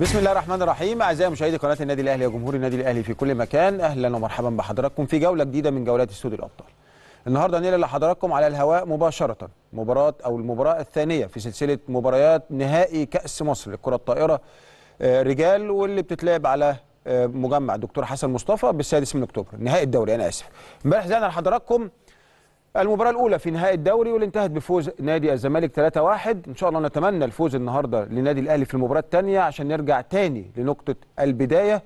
بسم الله الرحمن الرحيم اعزائي مشاهدي قناه النادي الاهلي وجمهور النادي الاهلي في كل مكان اهلا ومرحبا بحضراتكم في جوله جديده من جولات استوديو الابطال النهارده نيل لحضراتكم على الهواء مباشره مباراه او المباراه الثانيه في سلسله مباريات نهائي كاس مصر للكره الطائره آه، رجال واللي بتتلعب على آه، مجمع الدكتور حسن مصطفى بالسادس من اكتوبر نهائي الدوري انا اسف امبارح زعلنا لحضراتكم المباراة الأولى في نهائي الدوري واللي انتهت بفوز نادي الزمالك 3-1 إن شاء الله نتمنى الفوز النهاردة لنادي الأهلي في المباراة الثانية عشان نرجع تاني لنقطة البداية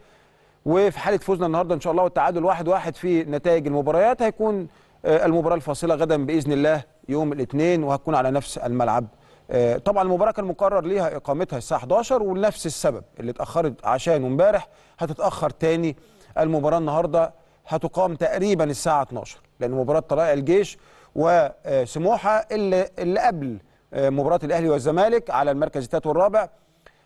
وفي حالة فوزنا النهاردة إن شاء الله والتعادل 1-1 في نتائج المباريات هيكون آه، المباراة الفاصلة غدا بإذن الله يوم الاثنين وهتكون على نفس الملعب آه، طبعا المباراة كان مقرر ليها إقامتها الساعة 11 ولنفس السبب اللي اتأخرت عشان امبارح هتتأخر تاني المباراة النهارده هتقام تقريبا الساعه 12 لان مباراه طلائع الجيش وسموحه اللي, اللي قبل آه، مباراه الاهلي والزمالك على المركز الثالث والرابع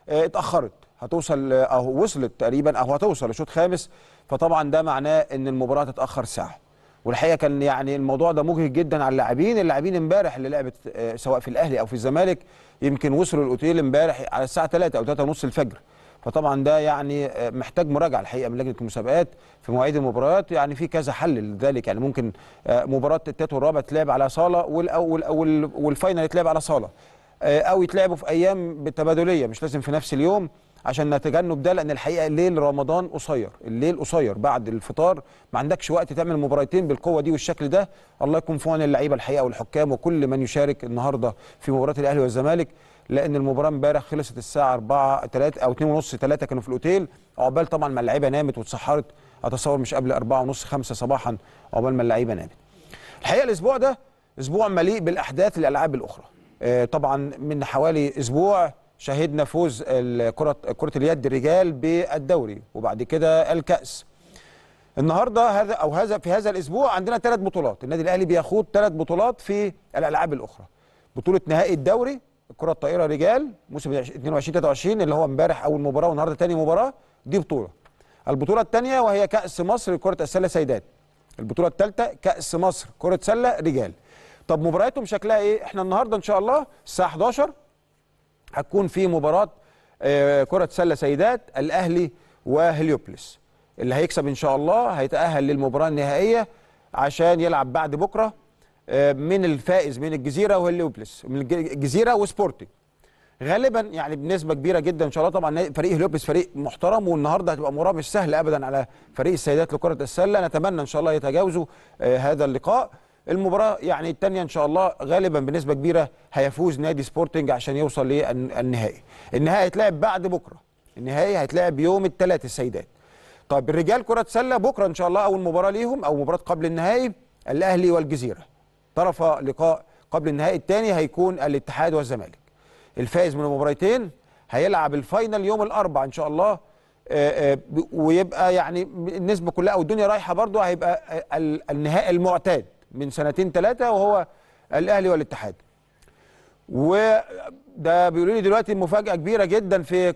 آه، اتاخرت هتوصل آه، او وصلت تقريبا او هتوصل لشوط خامس فطبعا ده معناه ان المباراه تتاخر ساعه والحقيقه كان يعني الموضوع ده مجهد جدا على اللاعبين اللاعبين امبارح اللي لعبت سواء في الاهلي او في الزمالك يمكن وصلوا الاوتيل امبارح على الساعه 3 او 3 ونص الفجر فطبعا ده يعني محتاج مراجعه الحقيقه من لجنه المسابقات في مواعيد المباريات يعني في كذا حل لذلك يعني ممكن آه، مباراه التالت والرابع تلعب على صاله والاول والفاينل يتلعب على صاله آه، او يتلعبوا في ايام بالتبادليه مش لازم في نفس اليوم عشان نتجنب ده لان الحقيقه الليل رمضان قصير الليل قصير بعد الفطار ما عندكش وقت تعمل مباراتين بالقوه دي والشكل ده الله يكون في عون اللعيبه الحقيقه والحكام وكل من يشارك النهارده في مباراه الاهلي والزمالك لان المباراه امبارح خلصت الساعه 4 3 او 2 ونص 3 كانوا في الاوتيل عقبال طبعا ما اللعيبه نامت واتسحرت اتصور مش قبل 4 ونص 5 صباحا عقبال ما اللعيبه نامت. الحقيقه الاسبوع ده اسبوع مليء بالاحداث الالعاب الاخرى. آه، طبعا من حوالي اسبوع شهدنا فوز كره كره اليد الرجال بالدوري وبعد كده الكاس. النهارده هذا او هذا في هذا الاسبوع عندنا ثلاث بطولات، النادي الاهلي بيخوض ثلاث بطولات في الالعاب الاخرى. بطوله نهائي الدوري الكره الطائره رجال موسم 22 23 اللي هو امبارح اول مباراه والنهارده تاني مباراه دي بطوله البطوله الثانيه وهي كاس مصر لكره السله سيدات البطوله الثالثه كاس مصر كره سله رجال طب مبارياتهم شكلها ايه احنا النهارده ان شاء الله الساعه 11 هتكون في مباراه آه، كره سله سيدات الاهلي وهليوبلس اللي هيكسب ان شاء الله هيتاهل للمباراه النهائيه عشان يلعب بعد بكره من الفائز من الجزيره وهليوبلس من الجزيره وسبورتنج غالبا يعني بنسبه كبيره جدا ان شاء الله طبعا فريق هليوبلس فريق محترم والنهارده هتبقى مباراه مش سهله ابدا على فريق السيدات لكره السله نتمنى ان شاء الله يتجاوزوا آه، هذا اللقاء المباراه يعني الثانيه ان شاء الله غالبا بنسبه كبيره هيفوز نادي سبورتنج عشان يوصل للنهائي النهائي هيتلعب بعد بكره النهائي هيتلعب يوم الثلاث السيدات طيب الرجال كره سله بكره ان شاء الله اول مباراه ليهم او مباراه قبل النهائي الاهلي والجزيره طرف لقاء قبل النهائي الثاني هيكون الاتحاد والزمالك الفائز من المباراتين هيلعب الفاينل يوم الاربعاء ان شاء الله آه، آه، ويبقى يعني النسبه كلها او الدنيا رايحه برضه هيبقى النهائي المعتاد من سنتين ثلاثه وهو الاهلي والاتحاد وده بيقولوا لي دلوقتي مفاجاه كبيره جدا في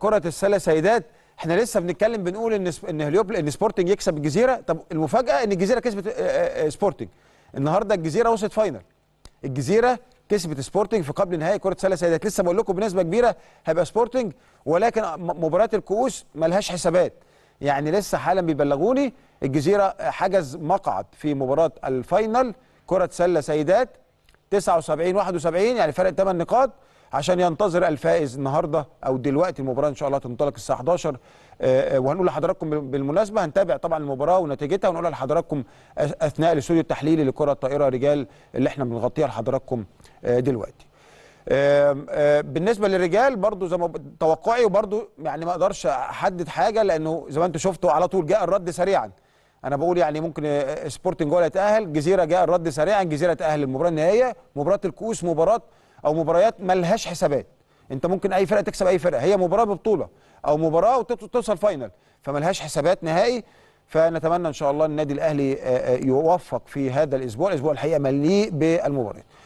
كره السله سيدات احنا لسه بنتكلم بنقول ان ان هليوبل ان سبورتنج يكسب الجزيره طب المفاجاه ان الجزيره كسبت آه، سبورتنج النهارده الجزيره وصلت فاينل الجزيره كسبت سبورتنج في قبل نهائي كره سله سيدات لسه بقول لكم بنسبه كبيره هيبقى سبورتنج ولكن مباريات الكؤوس ملهاش حسابات يعني لسه حالا بيبلغوني الجزيره حجز مقعد في مباراه الفاينل كره سله سيدات 79 71 يعني فرق 8 نقاط عشان ينتظر الفائز النهارده او دلوقتي المباراه ان شاء الله تنطلق الساعه 11 آه، آه، وهنقول لحضراتكم بالمناسبه هنتابع طبعا المباراه ونتيجتها ونقولها لحضراتكم اثناء الاستوديو التحليلي لكره الطائره رجال اللي احنا بنغطيها لحضراتكم آه، دلوقتي. بالنسبه للرجال برضو زي ما توقعي وبرضو يعني ما اقدرش احدد حاجه لانه زي ما انتم شفتوا على طول جاء الرد سريعا. انا بقول يعني ممكن سبورتنج هو اللي يتاهل جزيره جاء الرد سريعا جزيره تاهل المباراه النهائيه مباراه الكؤوس مباراه او مباريات ملهاش حسابات انت ممكن اي فرقه تكسب اي فرقه هي مباراه ببطوله او مباراه وتوصل فاينل فملهاش حسابات نهائي فنتمنى ان شاء الله النادي الاهلي يوفق في هذا الاسبوع الاسبوع الحقيقه مليء بالمباريات